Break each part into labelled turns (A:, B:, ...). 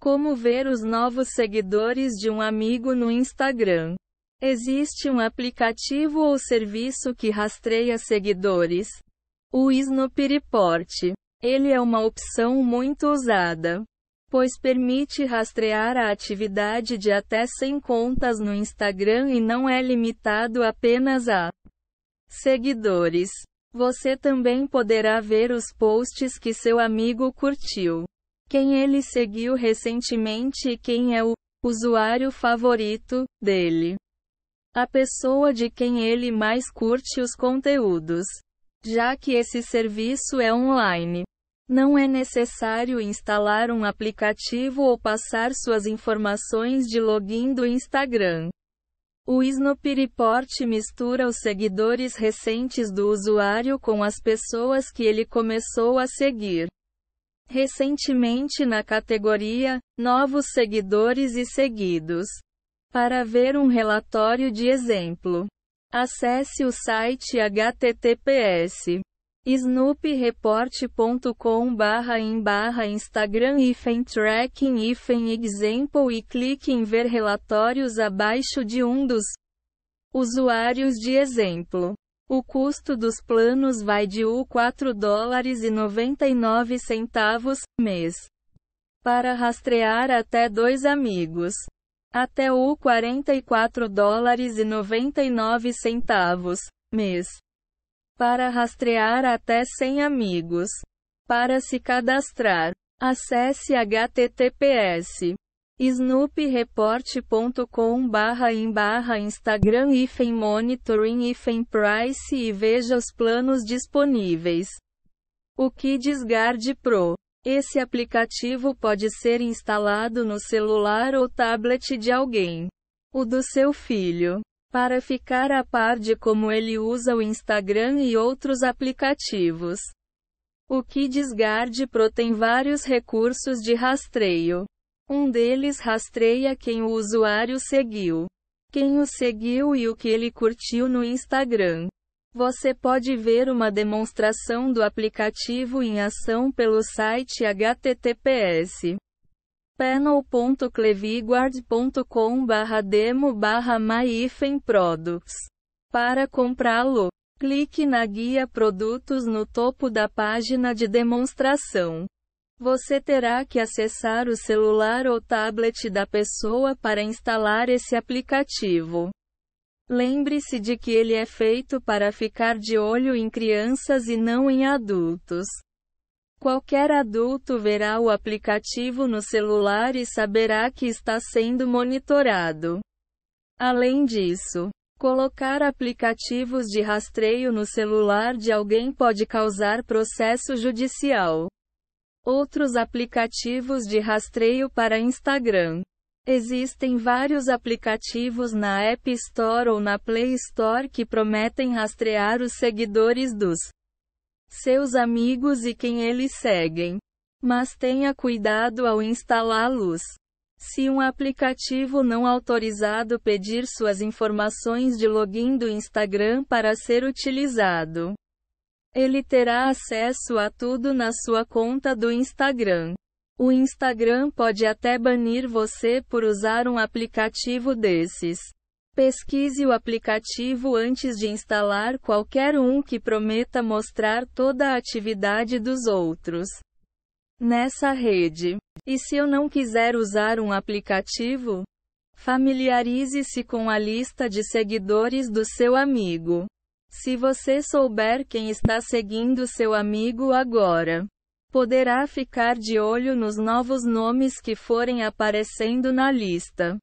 A: Como ver os novos seguidores de um amigo no Instagram? Existe um aplicativo ou serviço que rastreia seguidores? O Snoop Report. Ele é uma opção muito usada, pois permite rastrear a atividade de até 100 contas no Instagram e não é limitado apenas a seguidores. Você também poderá ver os posts que seu amigo curtiu quem ele seguiu recentemente e quem é o usuário favorito dele. A pessoa de quem ele mais curte os conteúdos. Já que esse serviço é online, não é necessário instalar um aplicativo ou passar suas informações de login do Instagram. O Snoopy Report mistura os seguidores recentes do usuário com as pessoas que ele começou a seguir recentemente na categoria Novos Seguidores e Seguidos. Para ver um relatório de exemplo, acesse o site https snoopyreportcom barra em barra Instagram ifen tracking ifen example e clique em ver relatórios abaixo de um dos usuários de exemplo. O custo dos planos vai de U$ 4,99 mês para rastrear até dois amigos até U$ 44,99 mês para rastrear até 100 amigos. Para se cadastrar, acesse https snoopreport.com Instagram hífen monitoring hífen price e veja os planos disponíveis. O que Guard Pro. Esse aplicativo pode ser instalado no celular ou tablet de alguém. O do seu filho. Para ficar a par de como ele usa o Instagram e outros aplicativos. O Kids Guard Pro tem vários recursos de rastreio um deles rastreia quem o usuário seguiu, quem o seguiu e o que ele curtiu no Instagram. Você pode ver uma demonstração do aplicativo em ação pelo site https panel.cleviguard.com/demo/myfenproducts. Para comprá-lo, clique na guia Produtos no topo da página de demonstração. Você terá que acessar o celular ou tablet da pessoa para instalar esse aplicativo. Lembre-se de que ele é feito para ficar de olho em crianças e não em adultos. Qualquer adulto verá o aplicativo no celular e saberá que está sendo monitorado. Além disso, colocar aplicativos de rastreio no celular de alguém pode causar processo judicial. Outros aplicativos de rastreio para Instagram. Existem vários aplicativos na App Store ou na Play Store que prometem rastrear os seguidores dos seus amigos e quem eles seguem. Mas tenha cuidado ao instalá-los. Se um aplicativo não autorizado pedir suas informações de login do Instagram para ser utilizado, ele terá acesso a tudo na sua conta do Instagram. O Instagram pode até banir você por usar um aplicativo desses. Pesquise o aplicativo antes de instalar qualquer um que prometa mostrar toda a atividade dos outros nessa rede. E se eu não quiser usar um aplicativo? Familiarize-se com a lista de seguidores do seu amigo. Se você souber quem está seguindo seu amigo agora, poderá ficar de olho nos novos nomes que forem aparecendo na lista.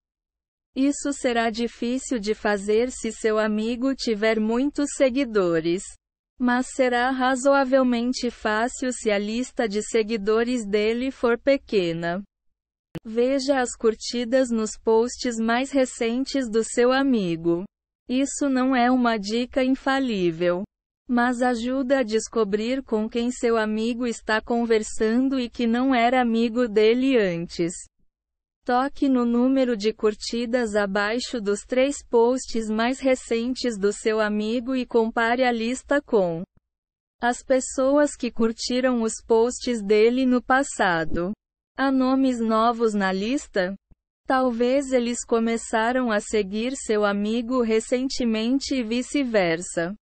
A: Isso será difícil de fazer se seu amigo tiver muitos seguidores. Mas será razoavelmente fácil se a lista de seguidores dele for pequena. Veja as curtidas nos posts mais recentes do seu amigo. Isso não é uma dica infalível. Mas ajuda a descobrir com quem seu amigo está conversando e que não era amigo dele antes. Toque no número de curtidas abaixo dos três posts mais recentes do seu amigo e compare a lista com as pessoas que curtiram os posts dele no passado. Há nomes novos na lista? Talvez eles começaram a seguir seu amigo recentemente e vice-versa.